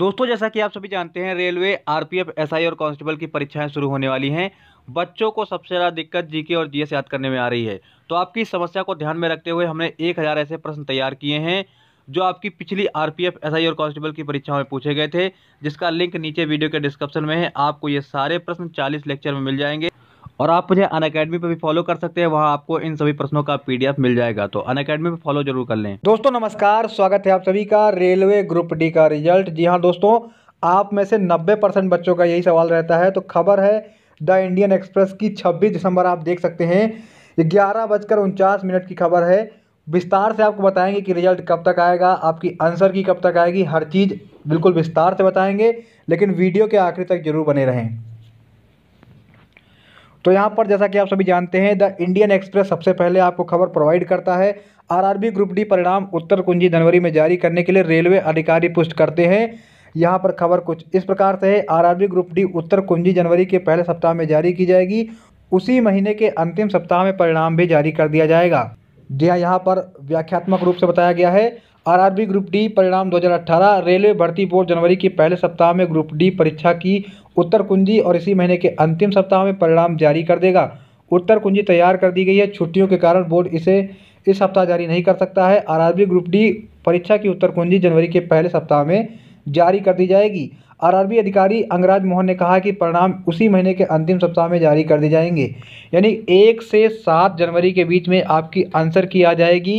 दोस्तों जैसा कि आप सभी जानते हैं रेलवे आरपीएफ एसआई और कांस्टेबल की परीक्षाएं शुरू होने वाली हैं बच्चों को सबसे ज़्यादा दिक्कत जीके और जीएस याद करने में आ रही है तो आपकी समस्या को ध्यान में रखते हुए हमने एक हज़ार ऐसे प्रश्न तैयार किए हैं जो आपकी पिछली आरपीएफ एसआई और कांस्टेबल की परीक्षाओं में पूछे गए थे जिसका लिंक नीचे वीडियो के डिस्क्रिप्शन में है आपको ये सारे प्रश्न चालीस लेक्चर में मिल जाएंगे और आप मुझे अन अकेडमी पर भी फॉलो कर सकते हैं वहाँ आपको इन सभी प्रश्नों का पीडीएफ मिल जाएगा तो अन अकेडमी पर फॉलो जरूर कर लें दोस्तों नमस्कार स्वागत है आप सभी का रेलवे ग्रुप डी का रिजल्ट जी हाँ दोस्तों आप में से नब्बे परसेंट बच्चों का यही सवाल रहता है तो खबर है द इंडियन एक्सप्रेस की छब्बीस दिसंबर आप देख सकते हैं ग्यारह बजकर उनचास मिनट की खबर है विस्तार से आपको बताएंगे कि रिजल्ट कब तक आएगा आपकी आंसर की कब तक आएगी हर चीज़ बिल्कुल विस्तार से बताएंगे लेकिन वीडियो के आखिरी तक जरूर बने रहें तो यहाँ पर जैसा कि आप सभी जानते हैं द इंडियन एक्सप्रेस सबसे पहले आपको खबर प्रोवाइड करता है आरआरबी ग्रुप डी परिणाम उत्तर कुंजी जनवरी में जारी करने के लिए रेलवे अधिकारी पुष्ट करते हैं यहाँ पर खबर कुछ इस प्रकार से है आरआरबी ग्रुप डी उत्तर कुंजी जनवरी के पहले सप्ताह में जारी की जाएगी उसी महीने के अंतिम सप्ताह में परिणाम भी जारी कर दिया जाएगा जी हाँ यहाँ पर व्याख्यात्मक रूप से बताया गया है आरआरबी ग्रुप डी परिणाम 2018 रेलवे भर्ती बोर्ड जनवरी के पहले सप्ताह में ग्रुप डी परीक्षा की उत्तर कुंजी और इसी महीने के अंतिम सप्ताह में परिणाम जारी कर देगा उत्तर कुंजी तैयार कर दी गई है छुट्टियों के कारण बोर्ड इसे इस सप्ताह जारी नहीं कर सकता है आरआरबी ग्रुप डी परीक्षा की उत्तर कुंजी जनवरी के पहले सप्ताह में जारी कर दी जाएगी आरआरबी अधिकारी अंगराज मोहन ने कहा कि परिणाम उसी महीने के अंतिम सप्ताह में जारी कर दिए जाएंगे यानी एक से सात जनवरी के बीच में आपकी आंसर की आ जाएगी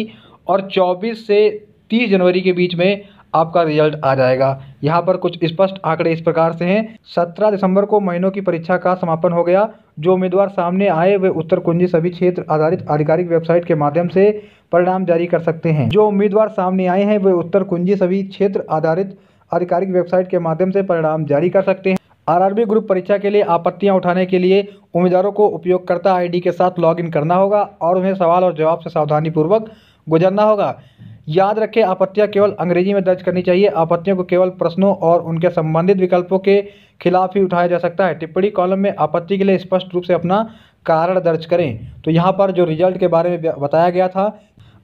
और चौबीस से तीस जनवरी के बीच में आपका रिजल्ट आ जाएगा यहाँ पर कुछ स्पष्ट आंकड़े इस प्रकार से हैं सत्रह दिसंबर को महीनों की परीक्षा का समापन हो गया जो उम्मीदवार सामने आए वे उत्तर कुंजी सभी क्षेत्र आधारित आधिकारिक वेबसाइट के माध्यम से परिणाम जारी कर सकते हैं जो उम्मीदवार सामने आए हैं वे उत्तर कुंजी सभी क्षेत्र आधारित आधिकारिक वेबसाइट के माध्यम से परिणाम जारी कर सकते हैं आरआरबी ग्रुप परीक्षा के लिए आपत्तियां उठाने के लिए उम्मीदवारों को उपयोगकर्ता आईडी के साथ लॉगिन करना होगा और उन्हें सवाल और जवाब से सावधानीपूर्वक गुजरना होगा याद रखें आपत्तियां केवल अंग्रेजी में दर्ज करनी चाहिए आपत्तियों को केवल प्रश्नों और उनके संबंधित विकल्पों के खिलाफ ही उठाया जा सकता है टिप्पणी कॉलम में आपत्ति के लिए स्पष्ट रूप से अपना कारण दर्ज करें तो यहाँ पर जो रिजल्ट के बारे में बताया गया था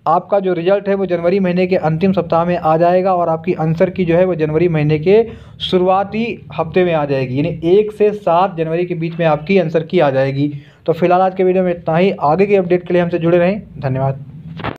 आपका जो रिजल्ट है वो जनवरी महीने के अंतिम सप्ताह में आ जाएगा और आपकी आंसर की जो है वो जनवरी महीने के शुरुआती हफ्ते में आ जाएगी यानी एक से सात जनवरी के बीच में आपकी आंसर की आ जाएगी तो फिलहाल आज के वीडियो में इतना ही आगे की अपडेट के लिए हमसे जुड़े रहें धन्यवाद